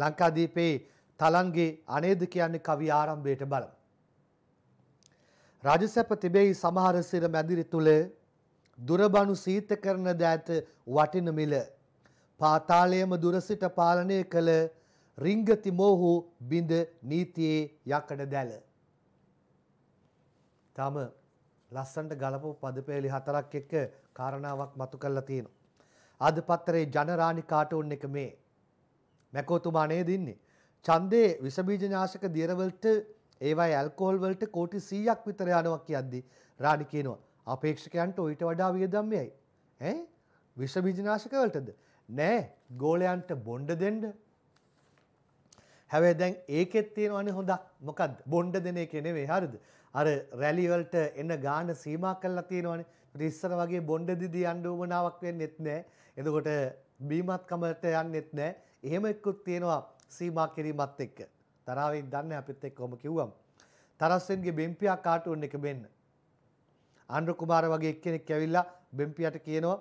ලංකාදීපයේ තලන්ගේ අනේද කියන්නේ කවි ආරම්භයට බලමු. රාජසැප තිබෙහි සමහර සිර මැදිරි තුල දුරබනු සීත කරන දෑත වටින මිල පාතාලයම දුර සිට පාලනය කළ රිංගති මෝහු බිඳ නීතියේ යකඩ දැල. තම ලස්සන්ට ගලපපු පදපේලි හතරක් එක්ක කාරණාවක් මතු කරලා තියෙනවා. අද පත්තරේ ජනරාණි කාටුන් එක මේ මැකෝතුමා නේද ඉන්නේ. ඡන්දේ විසබීජ නාශක දියර වලට ඒවයි ඇල්කෝහල් වලට කෝටි 100ක් විතර යනවා කියද්දි රාණි කියනවා අපේක්ෂකයන්ට ඊට වඩා වියදම්යයි. ඈ විසබීජ නාශක වලටද? නෑ ගෝලයන්ට බොණ්ඩ දෙන්න. හැබැයි දැන් ඒකෙත් තියෙනවනේ හොඳක්. මොකද්ද? බොණ්ඩ දෙන එක නෙවෙයි හරිද? අර රැලි වලට එන ගාන සීමා කරලා තියෙනවනේ. ඒත් ඉස්සර වගේ බොණ්ඩ දිදී යන්න උවමනාවක් වෙන්නෙත් නෑ. එතකොට බීමත්කමට යන්නෙත් නෑ. එහෙම එක්කුත් තියෙනවා සීමා කිරීමත් එක්ක. තරාවෙන් දන්න අපිත් එක්ක ඔහම කිව්වම්. තරස්සෙන්ගේ බෙම්පියා කාටුන් එක බෙන්න. අන්ඩ්‍ර කුමාර වගේ එක්කෙනෙක් ඇවිල්ලා බෙම්පියට කියනවා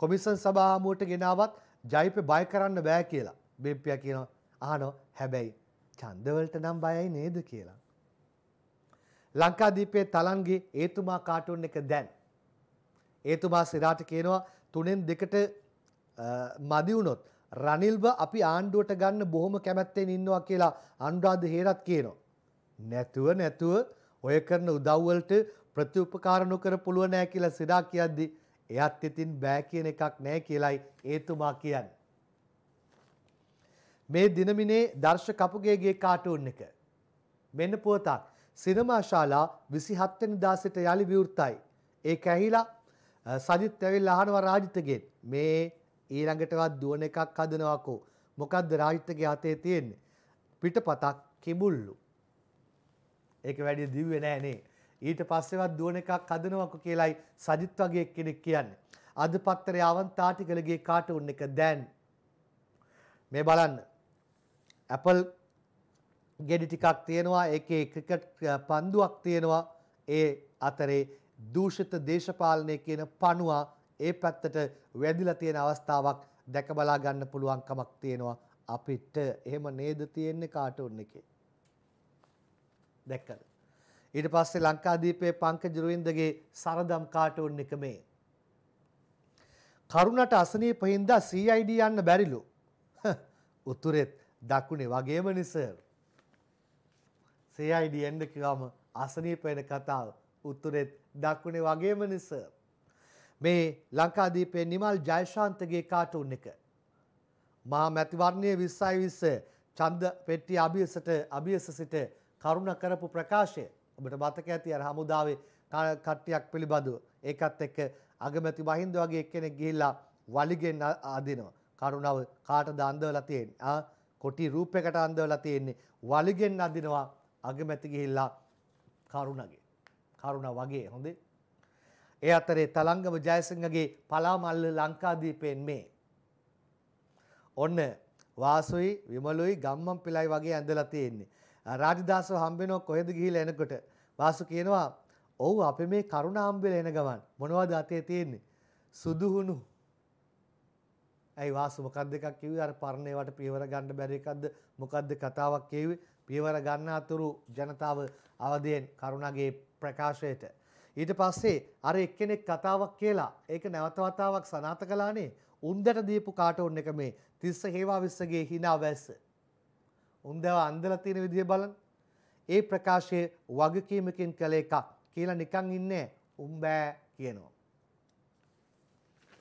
කොමිසන් සභාමුවට ගෙනාවත් ජයිප බය කරන්න බෑ කියලා. බෙම්පිය කියනවා ආනෝ හැබැයි චන්දවලට නම් බයයි නේද කියලා. ලංකාදීපේ තලන්ගේ ඒතුමා කාටුන් එක දැන්. ඒතුමා සිරාට කියනවා තුනෙන් දෙකට මදිවුණොත් රනිල්ව අපි ආණ්ඩුවට ගන්න බොහොම කැමැත්තෙන් ඉන්නවා කියලා අනුරාධ හේරත් කියනවා. නැතුව නැතුව ඔය කරන උදව්වලට ප්‍රතිඋපකාර නොකර පුළුවන් නෑ කියලා සිරා කියද්දි එයත් ඉතින් බෑ කියන එකක් නෑ කියලයි ඒතුමා කියන්නේ. මේ දිනමිනේ දර්ශ කපුගේගේ කාටුන් එක. මෙන්න පුවතක් සිනමා ශාලා 27 වෙනිදා සිට යලි විවෘතයි. ඒක ඇහිලා සජිත් ඇවිල්ලා අහනවා රාජිතගෙන් මේ ඊළඟටවත් දුවන එකක් හදනවකෝ මොකක්ද රාජිතගේ අතේ තියෙන්නේ පිටපතක් කිඹුල්ලු ඒක වැඩි දිව්වේ නෑනේ ඊට පස්සෙවත් දුවන එකක් හදනවකෝ කියලයි සජිත් වගේ කෙනෙක් කියන්නේ අද පත්තරේ අවන්තාටිකලගේ කාටුන් එක දැන් මේ බලන්න Apple ගෙඩි ටිකක් තියෙනවා ඒකේ ක්‍රිකට් පන්දුවක් තියෙනවා ඒ අතරේ දූෂිත දේශපාලනය කියන පණුවා ඒ පැත්තට වැදිලා තියෙන අවස්ථාවක් දැක බලා ගන්න පුළුවන්කමක් තියෙනවා අපිට. එහෙම නේද තියෙන්නේ කාටුන් එකේ. දැක්කද? ඊට පස්සේ ලංකාදීපයේ පංකජ රුවින්දගේ සරදම් කාටුන් එක මේ. කරුණට අසනීප හින්දා CID යන්න බැරිලු. උතුරෙත් දකුණේ වගේම නිසා CID එන්න කිව්වම අසනීප වෙන කතාව උතුරෙත් දකුණේ වගේම නිසා මේ ලංකාදීපේ නිමල් ජයශාන්තගේ කාටුන් එක. මහා මැතිවරණයේ 20යි 20 චන්ද පෙට්ටි අභියසට අභියස සිට කරුණ කරපු ප්‍රකාශය ඔබට මතක ඇති අර හමුදාවේ කට්ටියක් පිළිබඳව ඒකත් එක්ක අගමැති මහින්ද වගේ එක්කෙනෙක් ගිහිල්ලා වලිගෙන් අදිනවා. කරුණාව කාටද අන්දවලා තියෙන්නේ? ආ කොටි රූපයකට අන්දවලා තියෙන්නේ. වලිගෙන් අදිනවා අගමැති ගිහිල්ලා කරුණගේ. කරුණා වගේ හොඳේ ඒ අතරේ තලංගම ජයසිංහගේ පලාමල්ල ලංකාදීපයෙන් මේ. ඔන්න වාසුයි විමලුයි ගම්මම් පිලයි වගේ ඇඳලා තියෙන්නේ. රාජදාසව හම්බෙනවා කොහෙද ගිහිල්ලා එනකොට වාසු කියනවා "ඔව් අපි මේ කරුණාම්බෙල එන ගමන් මොනවද අතේ තියෙන්නේ? සුදුහුණු." ඇයි වාසු මොකක්ද එකක් කිව්වේ අර පරණ ඒවට පියවර ගන්න බැරි එකක්ද මොකක්ද කතාවක් කිව්වේ පියවර ගන්න අතුරු ජනතාව අවදීන් කරුණාගේ ප්‍රකාශයට ඊට පස්සේ අර එක්කෙනෙක් කතාවක් කියලා ඒක නැවතවතාවක් සනාත කලානේ උන්දට දීපු කාටවුන් එක මේ තිස්ස හේවා විස්සගේ හිනා වැස්ස. උන්දව අන්දල තියෙන විදිහ බලන්න. ඒ ප්‍රකාශය වගකීමකින් කළ එකක් කියලා නිකන් ඉන්නේ උඹෑ කියනවා.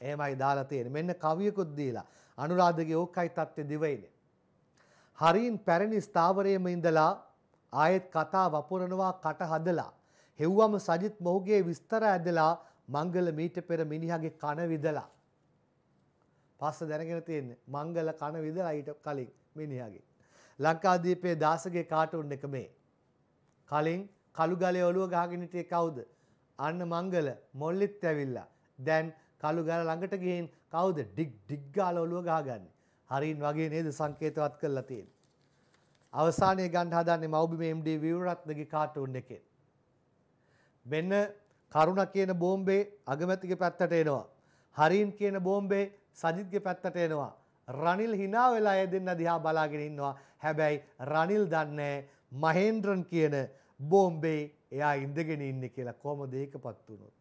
එහෙමයි දාලා තියෙන්නේ. මෙන්න කවියකුත් දීලා අනුරාධගේ ඕකයි தත්ත්වය දිවෙයිනේ. හරින් පැරණි ස්ථාවරයේම ඉඳලා ආයෙත් කතා වපුරනවා කට හදලා හෙව්වම සජිත් මොහුගේ විස්තර ඇදලා මංගල මීට පෙර මිනිහගේ කන විදලා. පස්ස දැනගෙන තියෙන මංගල කන විදලා ඊට කලින් මිනිහගේ. ලංකාදීපේ දාසගේ කාටුන් එක මේ. කලින් කළුගලේ ඔලුව ගහගෙන හිටියේ කවුද? අන්න මංගල මොල්ලිත් ඇවිල්ලා. දැන් කළුගල ළඟට ගිහින් කවුද? ඩිග් ඩිග් ගාලා ඔලුව ගහගන්නේ. හරින් වගේ නේද සංකේතවත් කරලා තියෙන්නේ. අවසානයේ ගන්න හදන්නේ මව්බිමේ MD විවරත්නගේ කාටුන් එකෙන්. මෙන්න කරුණ කියන බෝම්බේ අගමැතිගේ පැත්තට එනවා. හරීන් කියන බෝම්බේ සජිත්ගේ පැත්තට එනවා. රනිල් හිනා වෙලා ඇය දෙන්න දිහා බලාගෙන ඉන්නවා. හැබැයි රනිල් දන්නේ මහේන්ද්‍රන් කියන බෝම්බේ එයා ඉඳගෙන ඉන්නේ කියලා කොහොමද ඒකපත් වුණොත්.